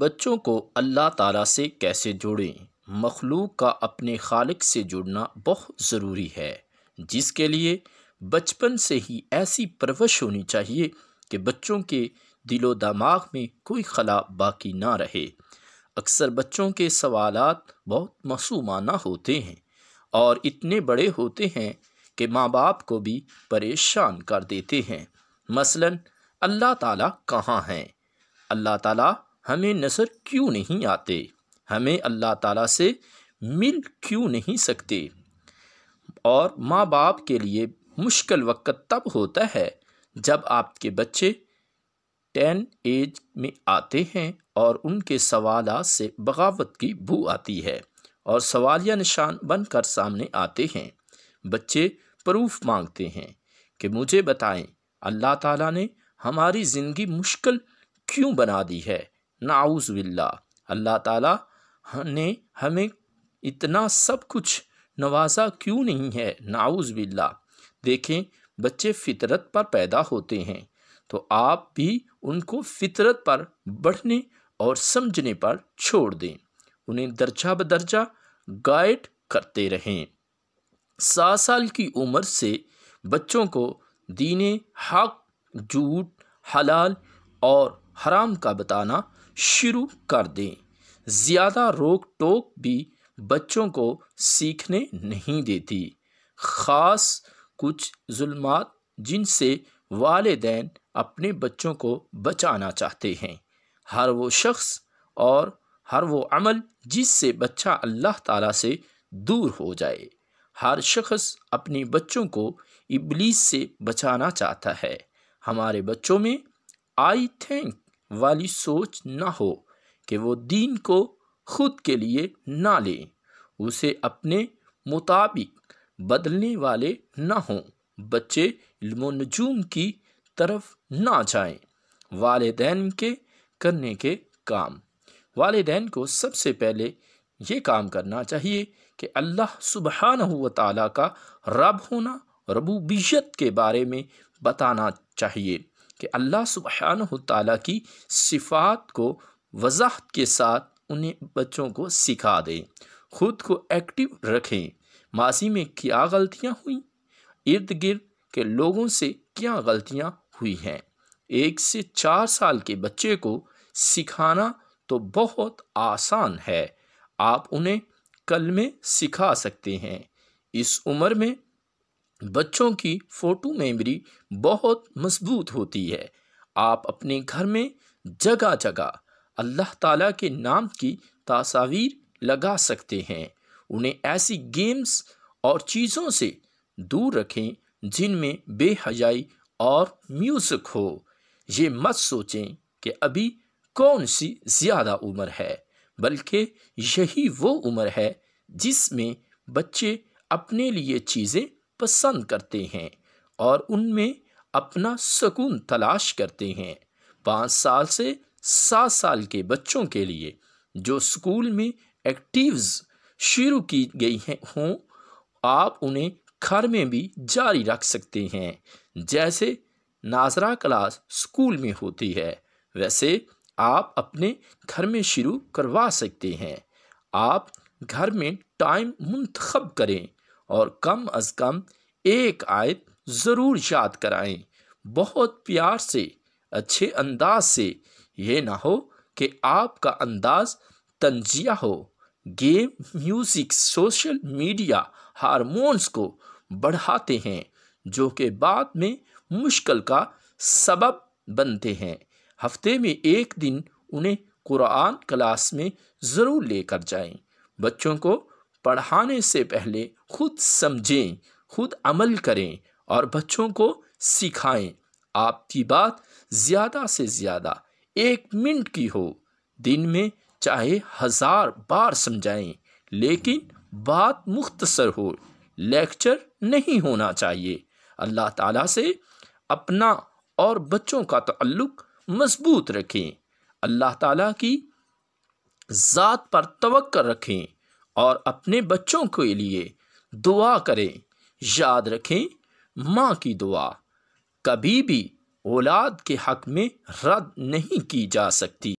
बच्चों को अल्लाह ताला से कैसे जोड़ें मखलूक का अपने खालिक से जुड़ना बहुत ज़रूरी है जिसके लिए बचपन से ही ऐसी परवश होनी चाहिए कि बच्चों के दिलो दमाग में कोई खला बाकी ना रहे अक्सर बच्चों के सवालात बहुत मासूमाना होते हैं और इतने बड़े होते हैं कि माँ बाप को भी परेशान कर देते हैं मसलन अल्लाह ताला कहाँ हैं अल्लाह ताला हमें नज़र क्यों नहीं आते हमें अल्लाह ताला से मिल क्यों नहीं सकते और माँ बाप के लिए मुश्किल वक्त तब होता है जब आपके बच्चे टेन एज में आते हैं और उनके सवाल से बगावत की बू आती है और सवालिया निशान बनकर सामने आते हैं बच्चे प्रूफ मांगते हैं कि मुझे बताएं अल्लाह ताला ने हमारी ज़िंदगी मुश्किल क्यों बना दी है नाउस बिल्ला अल्लाह ताला ने हमें इतना सब कुछ नवाजा क्यों नहीं है नाउज बिल्ला देखें बच्चे फितरत पर पैदा होते हैं तो आप भी उनको फितरत पर बढ़ने और समझने पर छोड़ दें उन्हें दर्जा बदर्जा गाइड करते रहें सात साल की उम्र से बच्चों को दीने हक झूठ हलाल और हराम का बताना शुरू कर दें ज़्यादा रोक टोक भी बच्चों को सीखने नहीं देती ख़ास कुछ जुल्मात जिनसे वालदेन अपने बच्चों को बचाना चाहते हैं हर वो शख्स और हर वो अमल जिससे बच्चा अल्लाह ताला से दूर हो जाए हर शख्स अपने बच्चों को इबलीस से बचाना चाहता है हमारे बच्चों में आई थिंक वाली सोच ना हो कि वो दीन को खुद के लिए ना ले उसे अपने मुताबिक बदलने वाले ना हों बच्चे नजूम की तरफ ना जाएं वालदेन के करने के काम वालदेन को सबसे पहले ये काम करना चाहिए कि अल्लाह सुबहान हुआ ताली का रब होना रबूबियत के बारे में बताना चाहिए कि अल्लाह सुबहान तला की सिफ़ात को वजाहत के साथ उन्हें बच्चों को सिखा दें खुद को एक्टिव रखें माजी में क्या गलतियाँ हुई इर्द गिर्द के लोगों से क्या गलतियाँ हुई हैं एक से चार साल के बच्चे को सिखाना तो बहुत आसान है आप उन्हें कल में सिखा सकते हैं इस उम्र में बच्चों की फ़ोटो मेमोरी बहुत मजबूत होती है आप अपने घर में जगह जगह अल्लाह ताला के नाम की तस्वीर लगा सकते हैं उन्हें ऐसी गेम्स और चीज़ों से दूर रखें जिनमें बेहजाई और म्यूज़िक हो ये मत सोचें कि अभी कौन सी ज़्यादा उम्र है बल्कि यही वो उम्र है जिसमें बच्चे अपने लिए चीज़ें पसंद करते हैं और उनमें अपना सुकून तलाश करते हैं पाँच साल से सात साल के बच्चों के लिए जो स्कूल में एक्टिव्स शुरू की गई हैं हों आप उन्हें घर में भी जारी रख सकते हैं जैसे नाजरा क्लास स्कूल में होती है वैसे आप अपने घर में शुरू करवा सकते हैं आप घर में टाइम मुंतखब करें और कम अज कम एक आयत ज़रूर याद कराएं बहुत प्यार से अच्छे अंदाज से ये ना हो कि आपका अंदाज तंजिया हो game music social media hormones को बढ़ाते हैं जो कि बाद में मुश्किल का सबब बनते हैं हफ्ते में एक दिन उन्हें कुरान क्लास में ज़रूर लेकर जाएं बच्चों को पढ़ाने से पहले खुद समझें खुद अमल करें और बच्चों को सिखाएं आपकी बात ज़्यादा से ज़्यादा एक मिनट की हो दिन में चाहे हज़ार बार समझाएं लेकिन बात मुख्तसर हो लेक्चर नहीं होना चाहिए अल्लाह ताला से अपना और बच्चों का तल्लुक मजबूत रखें अल्लाह ताला की ज़ात पर तवक्कर रखें और अपने बच्चों के लिए दुआ करें याद रखें माँ की दुआ कभी भी औलाद के हक़ में रद्द नहीं की जा सकती